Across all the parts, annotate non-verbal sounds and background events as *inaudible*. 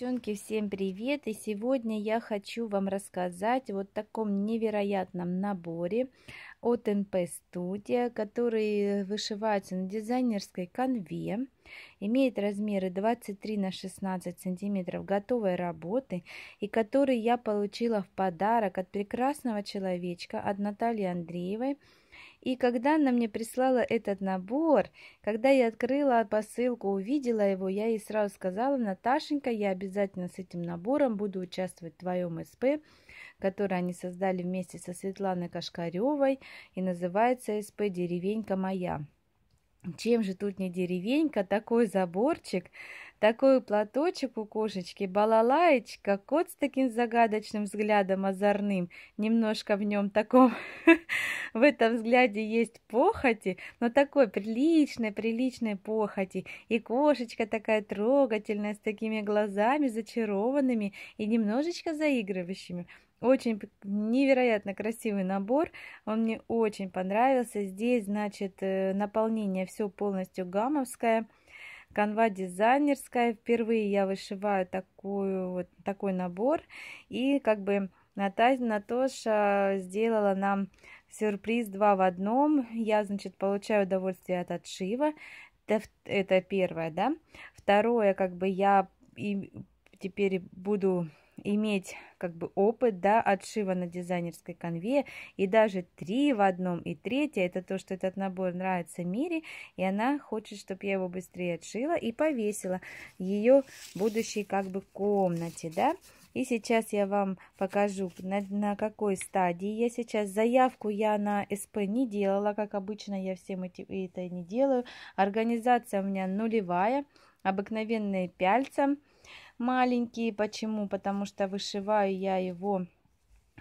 девчонки, всем привет! И сегодня я хочу вам рассказать вот таком невероятном наборе от NP Студия, который вышивается на дизайнерской конве, имеет размеры 23 на 16 сантиметров готовой работы и который я получила в подарок от прекрасного человечка, от Натальи Андреевой, и когда она мне прислала этот набор, когда я открыла посылку, увидела его, я ей сразу сказала, Наташенька, я обязательно с этим набором буду участвовать в твоем СП, который они создали вместе со Светланой Кашкаревой и называется СП «Деревенька моя». Чем же тут не деревенька, такой заборчик, такой платочек у кошечки, балалаечка, кот с таким загадочным взглядом озорным, немножко в нем таком, *laughs* в этом взгляде есть похоти, но такой приличной, приличной похоти. И кошечка такая трогательная, с такими глазами зачарованными и немножечко заигрывающими. Очень невероятно красивый набор, он мне очень понравился. Здесь, значит, э, наполнение все полностью гамовское – канва дизайнерская. Впервые я вышиваю такую, вот, такой набор. И как бы Наташа сделала нам сюрприз два в одном. Я, значит, получаю удовольствие от отшива. Это, это первое, да. Второе, как бы я и теперь буду иметь как бы опыт, да, отшива на дизайнерской конве, и даже три в одном, и третье, это то, что этот набор нравится Мире, и она хочет, чтобы я его быстрее отшила и повесила ее будущей как бы комнате, да. И сейчас я вам покажу, на, на какой стадии я сейчас. Заявку я на СП не делала, как обычно я всем эти, это не делаю. Организация у меня нулевая, обыкновенные пяльца маленький Почему? Потому что вышиваю я его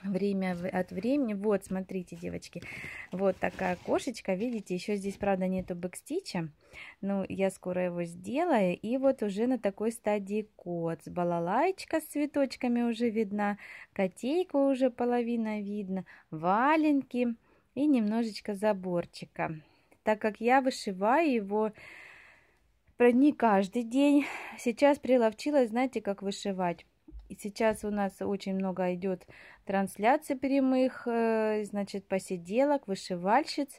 время от времени. Вот, смотрите, девочки, вот такая кошечка, видите, еще здесь, правда, нету бэкстича, ну я скоро его сделаю. И вот уже на такой стадии кот. Балалайчка с цветочками уже видна, котейка уже половина видно, валенки и немножечко заборчика. Так как я вышиваю его про дни каждый день. Сейчас приловчилась, знаете, как вышивать. И сейчас у нас очень много идет трансляций прямых, э, значит, посиделок, вышивальщиц.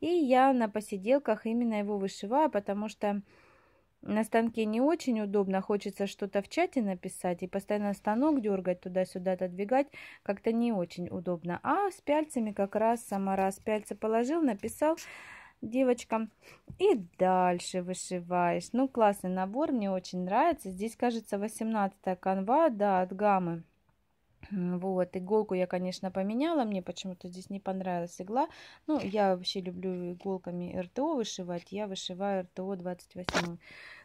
И я на посиделках именно его вышиваю, потому что на станке не очень удобно, хочется что-то в чате написать и постоянно станок дергать туда-сюда, отодвигать, как-то не очень удобно. А с пяльцами как раз сама раз пяльцы положил, написал, девочкам. И дальше вышиваешь. Ну, классный набор, мне очень нравится. Здесь, кажется, 18 канва, да, от гаммы. Вот, иголку я, конечно, поменяла, мне почему-то здесь не понравилась игла. Ну, я вообще люблю иголками РТО вышивать, я вышиваю РТО 28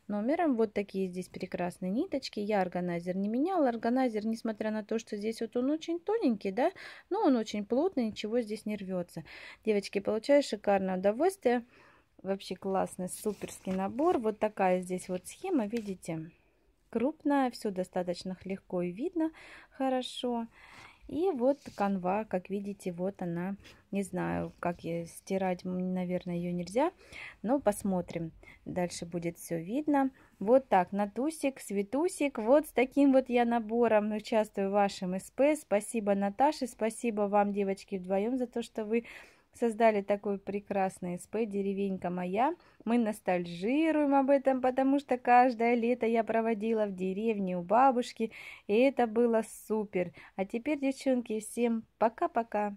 номером. Вот такие здесь прекрасные ниточки, я органайзер не меняла. Органайзер, несмотря на то, что здесь вот он очень тоненький, да, но он очень плотный, ничего здесь не рвется. Девочки, получаю шикарное удовольствие. Вообще классный, суперский набор. Вот такая здесь вот схема, видите? крупная, все достаточно легко и видно хорошо. И вот канва, как видите, вот она, не знаю, как ее стирать, наверное, ее нельзя, но посмотрим. Дальше будет все видно. Вот так, Натусик, Светусик, вот с таким вот я набором участвую в вашем СП. Спасибо Наташе, спасибо вам, девочки, вдвоем за то, что вы создали такой прекрасный СП «Деревенька моя». Мы ностальжируем об этом, потому что каждое лето я проводила в деревне у бабушки, и это было супер. А теперь, девчонки, всем пока-пока!